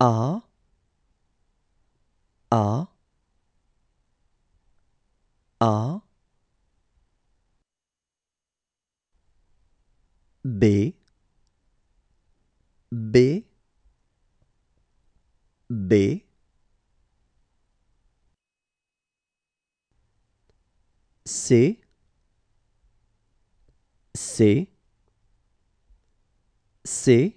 A A A B B B C C C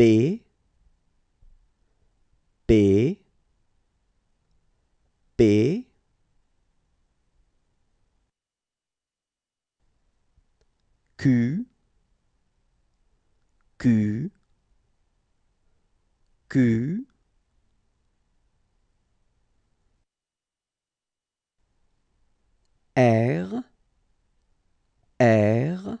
B B B Q Q Q R R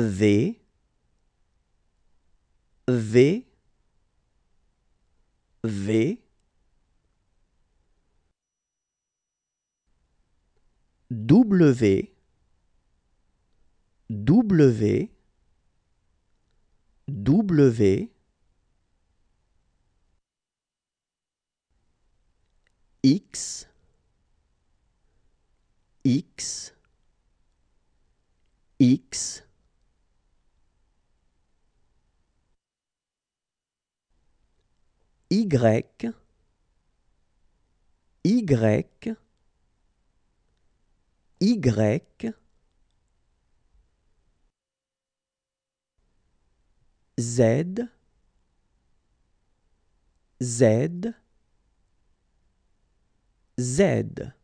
V V V W W W X X X Y, Y, Y, Z, Z, Z.